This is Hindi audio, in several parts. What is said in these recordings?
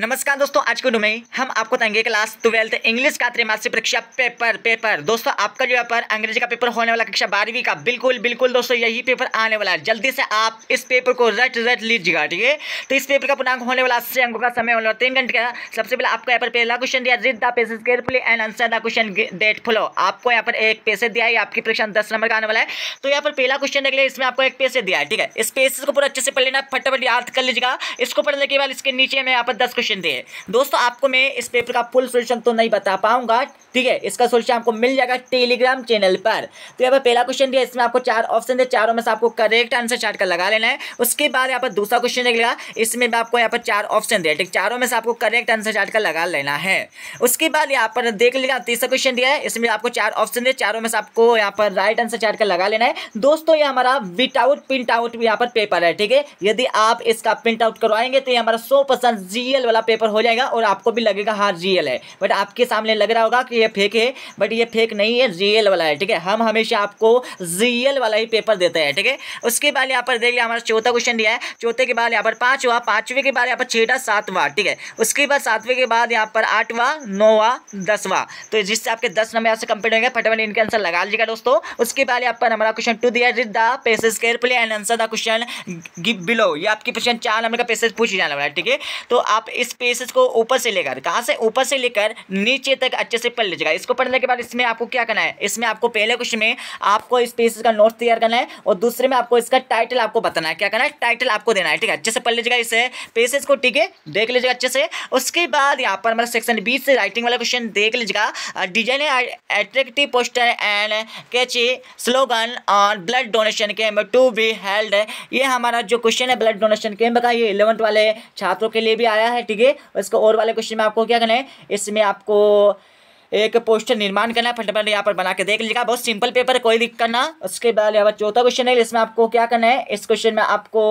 नमस्कार दोस्तों आज के वीडियो हम आपको बताएंगे क्लास ट्वेल्थ इंग्लिश का त्रिमासिक परीक्षा पेपर पेपर दोस्तों आपका जो पेपर अंग्रेजी का पेपर होने वाला कक्षा बारहवीं का बिल्कुल बिल्कुल दोस्तों यही पेपर आने वाला है जल्दी से आप इस पेपर को रट रट लीजिएगा ठीक है तो इस पेपर का पूर्णांक होने वाला अस्सी अंकों का समय होने वाला तीन घंटे का सबसे पहले आपको यहाँ पर पहला क्वेश्चन दिया read the passage carefully and answer the question that follow आपको यहाँ पर एक पेसेज दिया है आपकी परीक्षा दस नंबर का आने वाला है तो यहाँ पर पहला क्वेश्चन लिया इसमें आपको एक पेसेज दिया है ठीक है इस पेसेस को पूरा अच्छे से पढ़ लेना फटाफट याद कर लीजिएगा इसको पढ़ने के बाद इसके नीचे में यहाँ पर दस क्वेश्चन सोल्यूशन दे दोस्तों आपको मैं इस पेपर का फुल सोल्यूशन तो नहीं बता पाऊंगा ठीक है इसका सोल्यूशन आपको मिल जाएगा टेलीग्राम चैनल पर तो यहाँ पर पहला क्वेश्चन दिया इसमें आपको चार ऑप्शन दे चारों में से आपको करेक्ट आंसर चार्ट का लगा लेना है उसके बाद यहाँ पर दूसरा क्वेश्चन निकलेगा इसमें भी आपको यहाँ पर चार ऑप्शन दिया ठीक चारों में से आपको करेक्ट आंसर चार्ट का लगा लेना है उसके बाद यहाँ पर देख लेगा तीसरा क्वेश्चन दिया है इसमें आपको चार ऑप्शन दे चारों में से आपको यहाँ पर राइट आंसर चार्ट का लगा लेना है दोस्तों ये हमारा विट आउट प्रिंट आउट यहाँ पर पेपर है ठीक है यदि आप इसका प्रिंट आउट करवाएंगे तो ये हमारा सौ परसेंट वाला वाला पेपर हो जाएगा और आपको भी लगेगा हाँ रियल है बट आपके सामने लग रहा होगा कि ये फेक है बट ये फेक नहीं है रियल वाला है ठीक है हम हमेशा आपको रियल वाला ही पेपर देते हैं ठीक है ठेके? उसके बाद यहाँ पर देख लिया हमारा चौथा क्वेश्चन दिया है चौथे के बाद यहाँ पर पाँचवा पाँचवें के बाद यहाँ पर छठा सातवा ठीक है उसके बाद सातवें के बाद यहाँ पर आठवा नौवा दसवा तो जिससे आपके दस नंबर आपसे कंप्लीट होंगे फटाफट इनके आंसर लगा लीजिएगा दोस्तों उसके बाद यहाँ पर हमारा क्वेश्चन टू दिया read the passage carefully and answer the question give below ये आपकी क्वेश्चन चार नंबर का पेसेज पूछ जाने वाला है ठीक है तो आप इस पेसेज को ऊपर से लेकर कहाँ से ऊपर से लेकर नीचे तक अच्छे से पढ़ लीजिएगा इसको पढ़ने के बाद इसमें आपको क्या करना है इसमें आपको पहले क्वेश्चन में आपको इस पेसेज का नोट तैयार करना है और दूसरे में आपको इसका टाइटल आपको बताना है क्या करना है टाइटल आपको देना है ठीक है अच्छे से पढ़ लीजिएगा इसे पेसेज को ठीक है देख लीजिएगा अच्छे से उसके बाद यहाँ पर मतलब सेक्शन बीस से राइटिंग वाला क्वेश्चन देख लीजिएगा design attractive poster and catchy slogan on blood donation camp to be held ये हमारा जो क्वेश्चन है ब्लड डोनेशन कैम्प का ये इलेवंथ वाले छात्रों के लिए भी आया है ठीक है उसको और वाले क्वेश्चन में आपको क्या करना है इसमें आपको एक पोस्टर निर्माण करना है फटाफट यहाँ पर बना के देख लीजिएगा बहुत सिंपल पेपर कोई दिक्कत ना उसके बाद यहाँ पर चौथा क्वेश्चन है इसमें आपको क्या करना है इस क्वेश्चन में आपको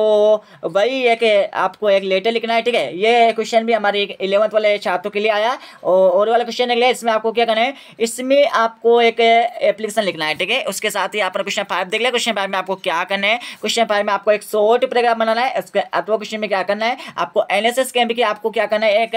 वही एक आपको एक लेटर लिखना है ठीक है ये क्वेश्चन भी हमारे इलेवंथ वाले छात्रों के लिए आया और वाला क्वेश्चन निकले इसमें आपको क्या करना है इसमें आपको एक एप्लीकेशन लिखना है ठीक है उसके साथ ही आपने क्वेश्चन फाइव देख लिया क्वेश्चन फाइव में आपको क्या करना है क्वेश्चन फाइव में आपको एक शॉर्ट प्रोग्राम बनाना है उसके अथवा क्वेश्चन में क्या करना है आपको एन एस कैंप की आपको क्या करना है एक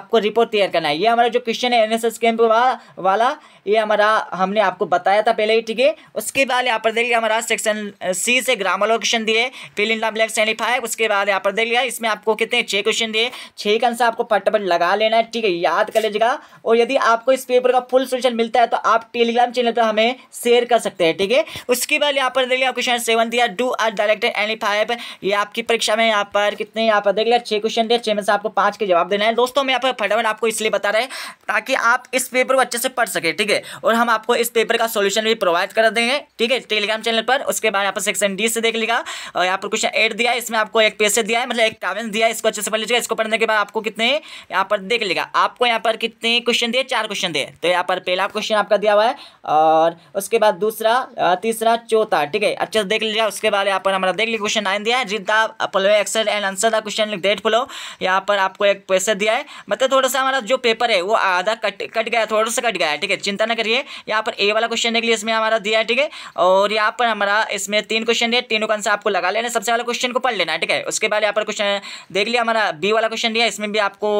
आपको रिपोर्ट तैयार करना है ये हमारा जो क्वेश्चन है एन एस कैंप वा, वाला ये हमारा हमने आपको बताया था पहले ही ठीक है उसके बाद यहाँ पर देख लिया हमारा सेक्शन सी से ग्रामर लोकेशन दिए फिल इन ब्लैक सेनिफाइव उसके बाद यहाँ पर देख लिया इसमें आपको कितने छः क्वेश्चन दिए छः का आंसर आपको फटाफट लगा लेना है ठीक है याद कर लीजिएगा और यदि आपको इस पेपर का फुल सोल्यूशन मिलता है तो आप टेलीग्राम चैनल पर हमें शेयर कर सकते हैं ठीक है उसके बाद यहाँ पर देख लिया क्वेश्चन सेवन दिया do as directed any five ये आपकी परीक्षा में यहाँ पर कितने यहाँ पर देख लिया छः क्वेश्चन दिया छः में से आपको पाँच के जवाब देना है दोस्तों में यहाँ पर फटाफट आपको इसलिए बता रहे हैं ताकि आप इस पेपर पेपर को अच्छे से पढ़ सके ठीक है और हम आपको इस पेपर का सोल्यूशन भी प्रोवाइड कर देंगे ठीक है टेलीग्राम चैनल पर उसके बाद यहाँ पर सेक्शन डी से देख लेगा और यहाँ पर क्वेश्चन एड दिया है इसमें आपको एक पेज दिया है मतलब एक टावेंस दिया है इसको अच्छे से पढ़ लीजिएगा इसको पढ़ने के बाद आपको कितने यहाँ पर देख लेगा आपको यहाँ पर कितने क्वेश्चन दिए चार क्वेश्चन दिए तो यहाँ पर पहला क्वेश्चन आपका दिया हुआ है और उसके बाद दूसरा तीसरा चौथा ठीक है अच्छे से देख लीजिएगा उसके बाद यहाँ पर हमारा देख लीजिए क्वेश्चन नाइन दिया है जिदा पलो फॉलो एक्सर एंड आंसर था क्वेश्चन डेट फॉलो यहाँ पर आपको एक पैसे दिया है मतलब थोड़ा सा हमारा जो पेपर है वो आधा कट कट गया थोड़ा सा कट गया है ठीक है चिंता ना करिए यहाँ पर ए वाला क्वेश्चन देख लिया इसमें हमारा दिया है ठीक है और यहाँ पर हमारा इसमें तीन क्वेश्चन दिया तीनों का आंसर आपको लगा लेना सबसे वाला क्वेश्चन को पढ़ लेना है ठीक है उसके बाद यहाँ पर क्वेश्चन देख लिया हमारा बी वाला क्वेश्चन दिया इसमें भी आपको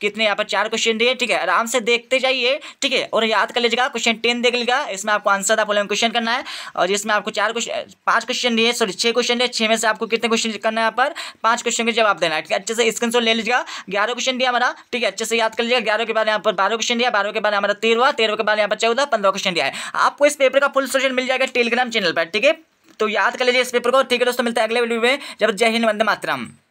कितने यहाँ पर चार क्वेश्चन दिए ठीक है आराम से देखते जाइए ठीक है और याद कर लीजिएगा क्वेश्चन टेन देख लीजिएगा इसमें आपको आंसर था आप क्वेश्चन करना है और इसमें आपको चार क्वेश्चन पाँच क्वेश्चन दिए सॉरी छः क्वेश्चन दिए छः में से आपको कितने क्वेश्चन करना है यहाँ पर पाँच क्वेश्चन के जवाब देना है ठीक है अच्छे से स्क्रीन ले लीजिएगा ग्यारह क्वेश्चन दिया हमारा ठीक है अच्छे से याद कर लीजिएगा ग्यारह के बाद यहाँ पर बारह क्वेश्चन दिया बारह के बाद हमारा तेरह तेरह के बाद यहाँ पर चौदह पंद्रह क्वेश्चन दिया है आपको इस पेपर का फुल सोल्यूशन मिल जाएगा टेलीग्राम चैनल पर ठीक है तो याद कर लीजिए इस पेपर को ठीक है दोस्तों मिलते हैं अगले वीडियो में जब जय हिंद वंदे मातरम